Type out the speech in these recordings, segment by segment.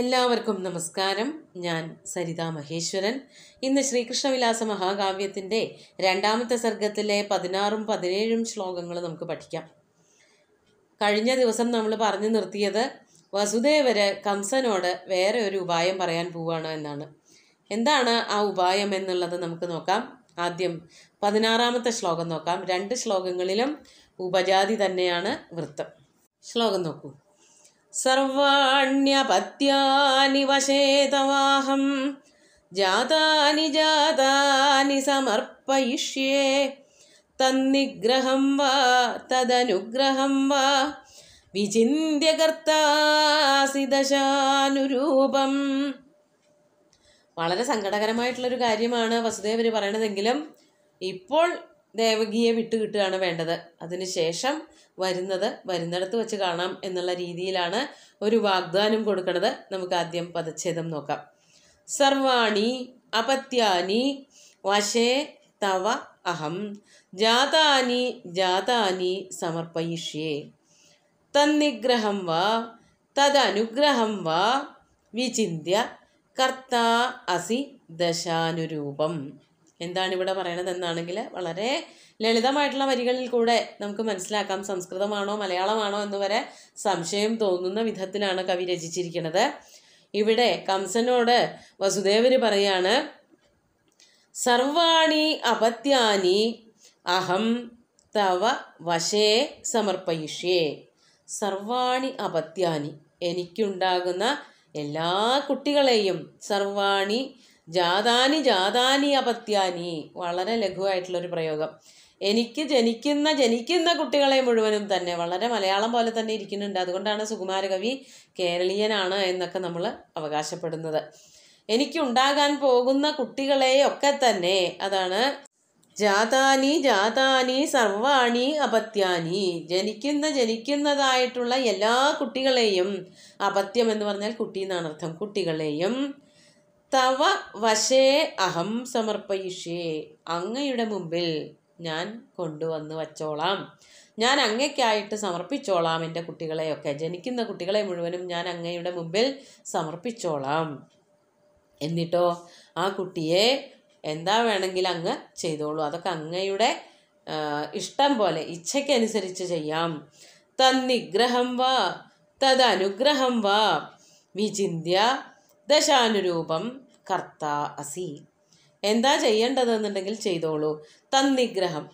എല്ലാവർക്കും നമസ്കാരം ഞാൻ സരിതാ മഹേശ്വരൻ ഇന്ന് ശ്രീകൃഷ്ണവിലാസ മഹാകാവ്യത്തിൻ്റെ രണ്ടാമത്തെ സർഗത്തിലെ പതിനാറും പതിനേഴും ശ്ലോകങ്ങൾ നമുക്ക് പഠിക്കാം കഴിഞ്ഞ ദിവസം നമ്മൾ പറഞ്ഞു നിർത്തിയത് വസുദേവര് കംസനോട് വേറെ ഒരു ഉപായം പറയാൻ പോവുകയാണ് എന്നാണ് എന്താണ് ആ ഉപായം എന്നുള്ളത് നമുക്ക് നോക്കാം ആദ്യം പതിനാറാമത്തെ ശ്ലോകം നോക്കാം രണ്ട് ശ്ലോകങ്ങളിലും ഉപജാതി തന്നെയാണ് വൃത്തം ശ്ലോകം നോക്കൂ സർവാണ്യപത്യാനി വശേതവാഹം ജാതാനി ജാതാനി സമർപ്പയിഷ്യേ തന്നിഗ്രഹം വാ തദനുഗ്രഹം വാ വിചിന്യകർത്താസി ദശാനുരൂപം വളരെ സങ്കടകരമായിട്ടുള്ളൊരു കാര്യമാണ് വസുദേവർ പറയണതെങ്കിലും ഇപ്പോൾ ദേവകിയെ കിട്ടുകയാണ് വേണ്ടത് അതിനുശേഷം വരുന്നത് വരുന്നിടത്ത് വെച്ച് കാണാം എന്നുള്ള രീതിയിലാണ് ഒരു വാഗ്ദാനം കൊടുക്കുന്നത് നമുക്ക് ആദ്യം പദച്ഛേദം നോക്കാം സർവാണി അപത്യാനി വശേ തവ അഹം ജാതാനി ജാതാനി സമർപ്പയിഷ്യേ തന്നിഗ്രഹം വാ തദനുഗ്രഹം വാ വിചിന്യ കർത്ത അസി ദശാനുരൂപം എന്താണ് ഇവിടെ പറയണത് എന്നാണെങ്കിൽ വളരെ ലളിതമായിട്ടുള്ള വരികളിൽ കൂടെ നമുക്ക് മനസ്സിലാക്കാം സംസ്കൃതമാണോ മലയാളമാണോ എന്ന് വരെ സംശയം തോന്നുന്ന വിധത്തിലാണ് കവി രചിച്ചിരിക്കുന്നത് ഇവിടെ കംസനോട് വസുദേവന് പറയാണ് സർവാണി അപത്യാനി അഹം തവ വശേ സമർപ്പയിഷ്യേ സർവാണി അപത്യാനി എനിക്കുണ്ടാകുന്ന എല്ലാ കുട്ടികളെയും സർവാണി ജാതാനി ജാതാനി അപത്യാനി വളരെ ലഘുവായിട്ടുള്ളൊരു പ്രയോഗം എനിക്ക് ജനിക്കുന്ന ജനിക്കുന്ന കുട്ടികളെ മുഴുവനും തന്നെ വളരെ മലയാളം പോലെ തന്നെ ഇരിക്കുന്നുണ്ട് അതുകൊണ്ടാണ് സുകുമാരകവി കേരളീയനാണ് എന്നൊക്കെ നമ്മൾ അവകാശപ്പെടുന്നത് എനിക്കുണ്ടാകാൻ പോകുന്ന കുട്ടികളെയൊക്കെ തന്നെ അതാണ് ജാതാനി ജാതാനി സർവാണി അപത്യാനി ജനിക്കുന്ന ജനിക്കുന്നതായിട്ടുള്ള എല്ലാ കുട്ടികളെയും അപത്യം എന്ന് പറഞ്ഞാൽ കുട്ടി എന്നാണ് അർത്ഥം കുട്ടികളെയും തവ വശേ അഹം സമർപ്പയിഷേ അങ്ങയുടെ മുമ്പിൽ ഞാൻ കൊണ്ടുവന്ന് വച്ചോളാം ഞാൻ അങ്ങയ്ക്കായിട്ട് സമർപ്പിച്ചോളാം എൻ്റെ കുട്ടികളെയൊക്കെ ജനിക്കുന്ന കുട്ടികളെ മുഴുവനും ഞാൻ അങ്ങയുടെ മുമ്പിൽ സമർപ്പിച്ചോളാം എന്നിട്ടോ ആ കുട്ടിയെ എന്താ വേണമെങ്കിൽ അങ്ങ് ചെയ്തോളൂ അതൊക്കെ അങ്ങയുടെ ഇഷ്ടം പോലെ ഇച്ഛയ്ക്കനുസരിച്ച് ചെയ്യാം തന്നിഗ്രഹം വാ തദനുഗ്രഹം വാ വിചിന്യ ദശാനുരൂപം കർത്ത അസി എന്താ ചെയ്യേണ്ടതെന്നുണ്ടെങ്കിൽ ചെയ്തോളൂ തന്നിഗ്രഹം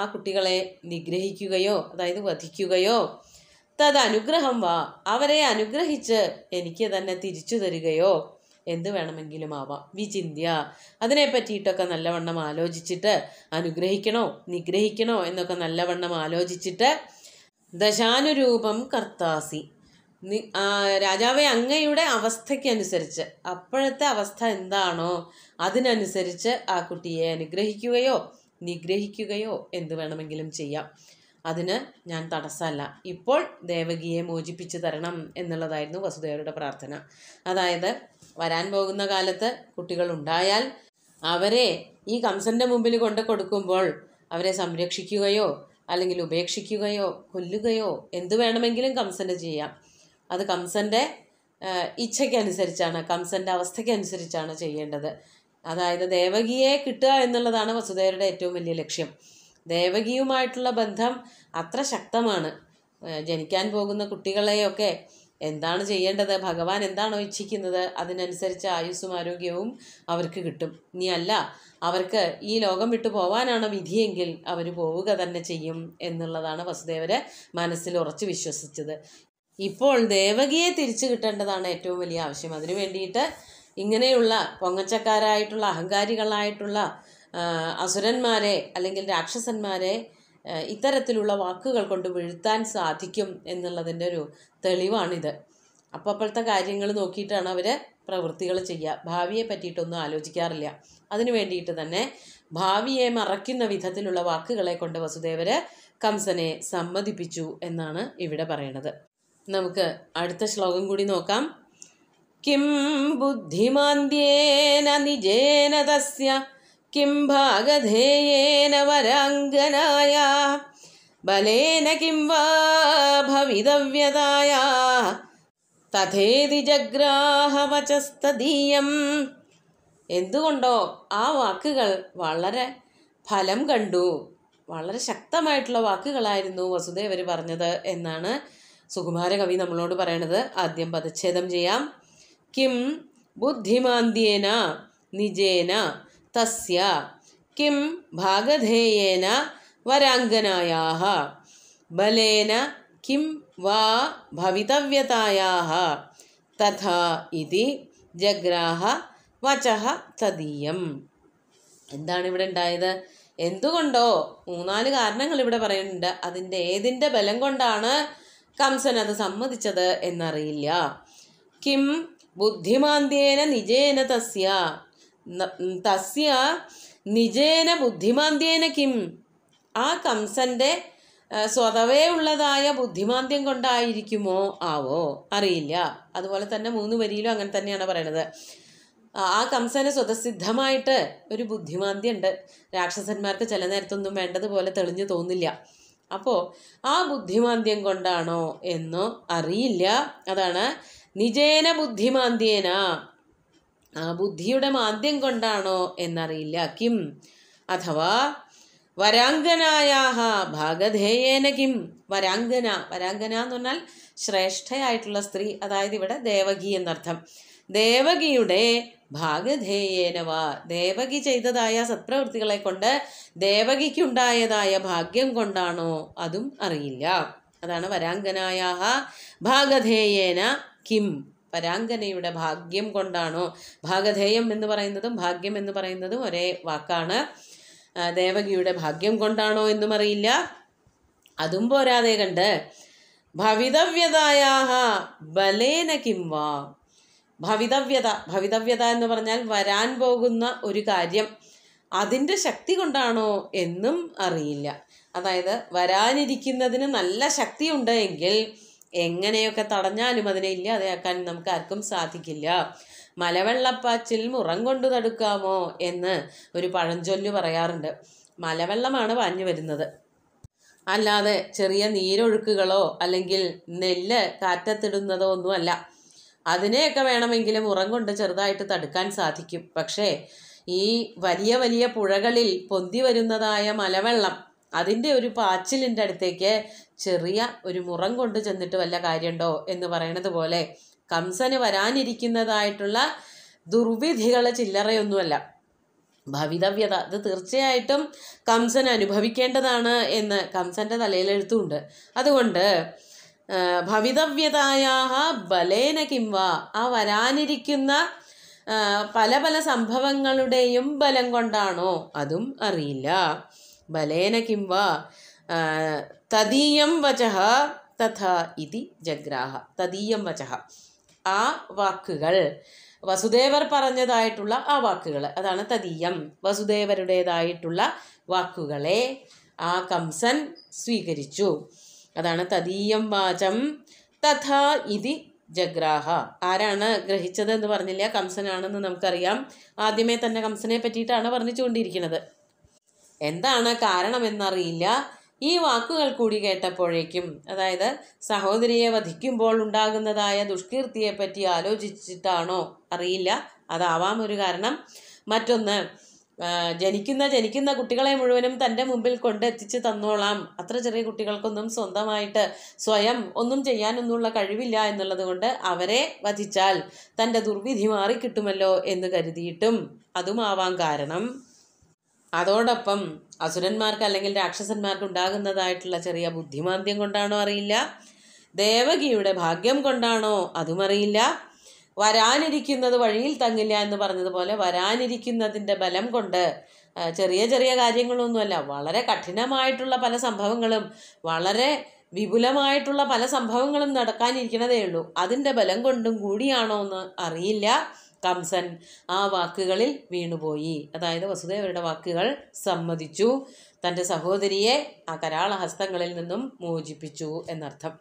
ആ കുട്ടികളെ നിഗ്രഹിക്കുകയോ അതായത് വധിക്കുകയോ അനുഗ്രഹം വാ അവരെ അനുഗ്രഹിച്ച് എനിക്ക് തന്നെ തിരിച്ചു തരികയോ എന്ത് വേണമെങ്കിലും ആവാം വിചിന്തിയ അതിനെ പറ്റിയിട്ടൊക്കെ നല്ലവണ്ണം ആലോചിച്ചിട്ട് അനുഗ്രഹിക്കണോ നിഗ്രഹിക്കണോ എന്നൊക്കെ നല്ലവണ്ണം ആലോചിച്ചിട്ട് ദശാനുരൂപം കർത്താസി രാജാവെ അങ്ങയുടെ അവസ്ഥയ്ക്കനുസരിച്ച് അപ്പോഴത്തെ അവസ്ഥ എന്താണോ അതിനനുസരിച്ച് ആ കുട്ടിയെ അനുഗ്രഹിക്കുകയോ നിഗ്രഹിക്കുകയോ എന്ത് വേണമെങ്കിലും ചെയ്യാം അതിന് ഞാൻ തടസ്സമല്ല ഇപ്പോൾ ദേവകിയെ മോചിപ്പിച്ചു തരണം എന്നുള്ളതായിരുന്നു വസുദേവരുടെ പ്രാർത്ഥന അതായത് വരാൻ പോകുന്ന കാലത്ത് കുട്ടികൾ ഉണ്ടായാൽ അവരെ ഈ കംസൻ്റെ മുമ്പിൽ കൊണ്ട് കൊടുക്കുമ്പോൾ അവരെ സംരക്ഷിക്കുകയോ അല്ലെങ്കിൽ ഉപേക്ഷിക്കുകയോ കൊല്ലുകയോ എന്ത് വേണമെങ്കിലും കംസന് ചെയ്യാം അത് കംസൻ്റെ ഇച്ഛയ്ക്കനുസരിച്ചാണ് കംസൻ്റെ അവസ്ഥയ്ക്കനുസരിച്ചാണ് ചെയ്യേണ്ടത് അതായത് ദേവകിയെ കിട്ടുക എന്നുള്ളതാണ് വസുദേവരുടെ ഏറ്റവും വലിയ ലക്ഷ്യം ദേവകിയുമായിട്ടുള്ള ബന്ധം അത്ര ശക്തമാണ് ജനിക്കാൻ പോകുന്ന കുട്ടികളെയൊക്കെ എന്താണ് ചെയ്യേണ്ടത് ഭഗവാൻ എന്താണോ ഇച്ഛിക്കുന്നത് അതിനനുസരിച്ച് ആയുസ്സും ആരോഗ്യവും അവർക്ക് കിട്ടും അല്ല അവർക്ക് ഈ ലോകം വിട്ടു പോവാനാണ് വിധിയെങ്കിൽ അവർ പോവുക തന്നെ ചെയ്യും എന്നുള്ളതാണ് വസുദേവരെ മനസ്സിൽ ഉറച്ചു വിശ്വസിച്ചത് ഇപ്പോൾ ദേവകിയെ തിരിച്ചു കിട്ടേണ്ടതാണ് ഏറ്റവും വലിയ ആവശ്യം അതിനു വേണ്ടിയിട്ട് ഇങ്ങനെയുള്ള പൊങ്ങച്ചക്കാരായിട്ടുള്ള അഹങ്കാരികളായിട്ടുള്ള അസുരന്മാരെ അല്ലെങ്കിൽ രാക്ഷസന്മാരെ ഇത്തരത്തിലുള്ള വാക്കുകൾ കൊണ്ട് വീഴ്ത്താൻ സാധിക്കും എന്നുള്ളതിൻ്റെ ഒരു തെളിവാണിത് അപ്പോൾ അപ്പോഴത്തെ കാര്യങ്ങൾ നോക്കിയിട്ടാണ് അവർ പ്രവൃത്തികൾ ചെയ്യുക ഭാവിയെ പറ്റിയിട്ടൊന്നും ആലോചിക്കാറില്ല അതിനു വേണ്ടിയിട്ട് തന്നെ ഭാവിയെ മറയ്ക്കുന്ന വിധത്തിലുള്ള വാക്കുകളെ കൊണ്ട് വസുദേവര് കംസനെ സമ്മതിപ്പിച്ചു എന്നാണ് ഇവിടെ പറയണത് നമുക്ക് അടുത്ത ശ്ലോകം കൂടി നോക്കാം കിം ബുദ്ധിമാന്യേന നിജേന തസ്യ കിം ഭാഗധേയേന വരാംഗനായ ബലേന കിം വാ ഭവിതവ്യതായ തഥേതി ജഗ്രാഹവചസ്തീയം എന്തുകൊണ്ടോ ആ വാക്കുകൾ വളരെ ഫലം കണ്ടു വളരെ ശക്തമായിട്ടുള്ള വാക്കുകളായിരുന്നു വസുദേവർ പറഞ്ഞത് എന്നാണ് സുകുമാരകവി നമ്മളോട് പറയണത് ആദ്യം പദച്ഛേദം ചെയ്യാം കിം ബുദ്ധിമാന്ദ്യേന നിജേന തസ്യ കിം ഭാഗധേയേന വരാംഗനായാ ബലേന കിം വാ ഭവിതവ്യതായാഹ തഥാ ഇതി ജഗ്രാഹ വചഹ തദീയം എന്താണ് ഇവിടെ ഉണ്ടായത് എന്തുകൊണ്ടോ മൂന്നാല് കാരണങ്ങൾ ഇവിടെ പറയുന്നുണ്ട് അതിൻ്റെ ഏതിൻ്റെ ബലം കൊണ്ടാണ് കംസൻ അത് സമ്മതിച്ചത് എന്നറിയില്ല കിം ബുദ്ധിമാന്ദ്യേന നിജേന തസ്യ തസ്യ നിജേന ബുദ്ധിമാന്ദ്യേന കിം ആ കംസൻ്റെ സ്വതവേ ഉള്ളതായ ബുദ്ധിമാന്ദ്യം കൊണ്ടായിരിക്കുമോ ആവോ അറിയില്ല അതുപോലെ തന്നെ മൂന്ന് വരിയിലും അങ്ങനെ തന്നെയാണ് പറയണത് ആ കംസന് സ്വതസിദ്ധമായിട്ട് ഒരു ബുദ്ധിമാന്ദ്യം ഉണ്ട് രാക്ഷസന്മാർക്ക് ചില നേരത്തൊന്നും വേണ്ടതുപോലെ തെളിഞ്ഞു തോന്നില്ല അപ്പോൾ ആ ബുദ്ധിമാന്ദ്യം കൊണ്ടാണോ എന്നോ അറിയില്ല അതാണ് നിജേന ബുദ്ധിമാന്ദ്യേന ആ ബുദ്ധിയുടെ മാന്ദ്യം കൊണ്ടാണോ എന്നറിയില്ല കിം അഥവാ വരാങ്കനായ ഭാഗധേയേന കിം വരാംഗന വരാംഗന എന്ന് പറഞ്ഞാൽ ശ്രേഷ്ഠയായിട്ടുള്ള സ്ത്രീ അതായത് ഇവിടെ ദേവകി എന്നർത്ഥം ദേവകിയുടെ ഭാഗധേയേനവ ദേവകി ചെയ്തതായ സത്പ്രവൃത്തികളെ കൊണ്ട് ദേവകിക്കുണ്ടായതായ ഭാഗ്യം കൊണ്ടാണോ അതും അറിയില്ല അതാണ് വരാങ്കനായ ഭാഗധേയേന കിം പരാങ്കനയുടെ ഭാഗ്യം കൊണ്ടാണോ ഭാഗധേയം എന്ന് പറയുന്നതും ഭാഗ്യം എന്ന് പറയുന്നതും ഒരേ വാക്കാണ് ദേവകിയുടെ ഭാഗ്യം കൊണ്ടാണോ എന്നും അറിയില്ല അതും പോരാതെ കണ്ട് ഭവിതവ്യതായാഹ ബലേന കിം വാ ഭവിതവ്യത ഭവിതവ്യത എന്ന് പറഞ്ഞാൽ വരാൻ പോകുന്ന ഒരു കാര്യം അതിൻ്റെ ശക്തി കൊണ്ടാണോ എന്നും അറിയില്ല അതായത് വരാനിരിക്കുന്നതിന് നല്ല ശക്തിയുണ്ട് എങ്കിൽ എങ്ങനെയൊക്കെ തടഞ്ഞാലും അതിനെ ഇല്ലാതെയാക്കാൻ നമുക്ക് ആർക്കും സാധിക്കില്ല മലവെള്ളപ്പാച്ചിൽ മുറം കൊണ്ടു തടുക്കാമോ എന്ന് ഒരു പഴഞ്ചൊല്ല് പറയാറുണ്ട് മലവെള്ളമാണ് പാഞ്ഞു വരുന്നത് അല്ലാതെ ചെറിയ നീരൊഴുക്കുകളോ അല്ലെങ്കിൽ നെല്ല് കാറ്റത്തിടുന്നതോ ഒന്നുമല്ല അതിനെയൊക്കെ വേണമെങ്കിലും ഉറം കൊണ്ട് ചെറുതായിട്ട് തടുക്കാൻ സാധിക്കും പക്ഷേ ഈ വലിയ വലിയ പുഴകളിൽ പൊന്തി വരുന്നതായ മലവെള്ളം അതിൻ്റെ ഒരു പാച്ചിലിൻ്റെ അടുത്തേക്ക് ചെറിയ ഒരു മുറം കൊണ്ട് ചെന്നിട്ട് വല്ല കാര്യമുണ്ടോ എന്ന് പറയണത് പോലെ കംസന് വരാനിരിക്കുന്നതായിട്ടുള്ള ദുർവിധികൾ ചില്ലറയൊന്നുമല്ല ഭവിതവ്യത അത് തീർച്ചയായിട്ടും കംസൻ അനുഭവിക്കേണ്ടതാണ് എന്ന് കംസൻ്റെ തലയിലെഴുത്തുണ്ട് അതുകൊണ്ട് ഭവിതവ്യതായാഹ ബലേന കിംവ ആ വരാനിരിക്കുന്ന പല പല സംഭവങ്ങളുടെയും ബലം കൊണ്ടാണോ അതും അറിയില്ല ബലേന കിംവ തദീയം വചഹ തഥ ഇതി ജഗ്രാഹ തദീയം വചഹ ആ വാക്കുകൾ വസുദേവർ പറഞ്ഞതായിട്ടുള്ള ആ വാക്കുകൾ അതാണ് തദീയം വസുദേവരുടേതായിട്ടുള്ള വാക്കുകളെ ആ കംസൻ സ്വീകരിച്ചു അതാണ് തദീയം വാചം തഥാ ഇതി ജഗ്രാഹ ആരാണ് ഗ്രഹിച്ചത് എന്ന് പറഞ്ഞില്ല കംസനാണെന്ന് നമുക്കറിയാം ആദ്യമേ തന്നെ കംസനെ പറ്റിയിട്ടാണ് വർണ്ണിച്ചുകൊണ്ടിരിക്കുന്നത് എന്താണ് കാരണം എന്നറിയില്ല ഈ വാക്കുകൾ കൂടി കേട്ടപ്പോഴേക്കും അതായത് സഹോദരിയെ വധിക്കുമ്പോൾ ഉണ്ടാകുന്നതായ ദുഷ്കീർത്തിയെപ്പറ്റി ആലോചിച്ചിട്ടാണോ അറിയില്ല അതാവാം ഒരു കാരണം മറ്റൊന്ന് ജനിക്കുന്ന ജനിക്കുന്ന കുട്ടികളെ മുഴുവനും തൻ്റെ മുമ്പിൽ കൊണ്ടെത്തിച്ച് തന്നോളാം അത്ര ചെറിയ കുട്ടികൾക്കൊന്നും സ്വന്തമായിട്ട് സ്വയം ഒന്നും ചെയ്യാനൊന്നുമുള്ള കഴിവില്ല എന്നുള്ളത് കൊണ്ട് അവരെ വധിച്ചാൽ തൻ്റെ ദുർവിധി മാറിക്കിട്ടുമല്ലോ എന്ന് കരുതിയിട്ടും അതുമാവാം കാരണം അതോടൊപ്പം അസുരന്മാർക്ക് അല്ലെങ്കിൽ രാക്ഷസന്മാർക്ക് ഉണ്ടാകുന്നതായിട്ടുള്ള ചെറിയ ബുദ്ധിമാന്ദ്യം കൊണ്ടാണോ അറിയില്ല ദേവകിയുടെ ഭാഗ്യം കൊണ്ടാണോ അതുമറിയില്ല വരാനിരിക്കുന്നത് വഴിയിൽ തങ്ങില്ല എന്ന് പറഞ്ഞതുപോലെ വരാനിരിക്കുന്നതിൻ്റെ ബലം കൊണ്ട് ചെറിയ ചെറിയ കാര്യങ്ങളൊന്നുമല്ല വളരെ കഠിനമായിട്ടുള്ള പല സംഭവങ്ങളും വളരെ വിപുലമായിട്ടുള്ള പല സംഭവങ്ങളും നടക്കാനിരിക്കണതേ ഉള്ളൂ അതിൻ്റെ ബലം കൊണ്ടും കൂടിയാണോ എന്ന് അറിയില്ല കംസൻ ആ വാക്കുകളിൽ വീണുപോയി അതായത് വസുദേവരുടെ വാക്കുകൾ സമ്മതിച്ചു തൻ്റെ സഹോദരിയെ ആ കരാളഹസ്തങ്ങളിൽ നിന്നും മോചിപ്പിച്ചു എന്നർത്ഥം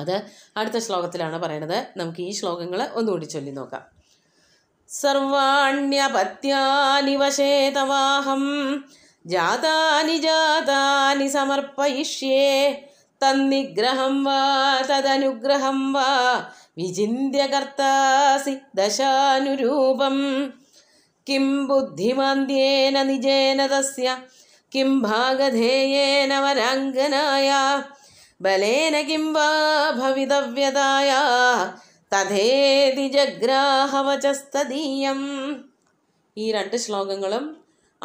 അത് അടുത്ത ശ്ലോകത്തിലാണ് പറയുന്നത് നമുക്ക് ഈ ശ്ലോകങ്ങൾ ഒന്നുകൂടി ചൊല്ലി നോക്കാം വശേതവാഹം ജാതാനി ജാതാനി സമർപ്പയിഷ്യേ തന്നിഗ്രഹം വാ തദനുഗ്രഹം വാ വിചിന്യ കർത്താസി ദശാനുരൂപം കിം ബുദ്ധിമാന്ദ്യേന നിജേന തസ്യ കിം ഭാഗധേയേന വരാംഗനായ ബലേന കിം വാ തഥേതി ജഗ്രാഹവചസ്തീയം ഈ രണ്ട് ശ്ലോകങ്ങളും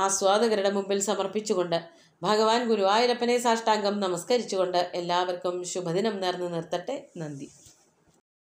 ആസ്വാദകരുടെ മുമ്പിൽ സമർപ്പിച്ചുകൊണ്ട് ഭഗവാൻ ഗുരുവായൂരപ്പനെ സാഷ്ടാംഗം നമസ്കരിച്ചുകൊണ്ട് എല്ലാവർക്കും ശുഭദിനം നേർന്ന് നിർത്തട്ടെ നന്ദി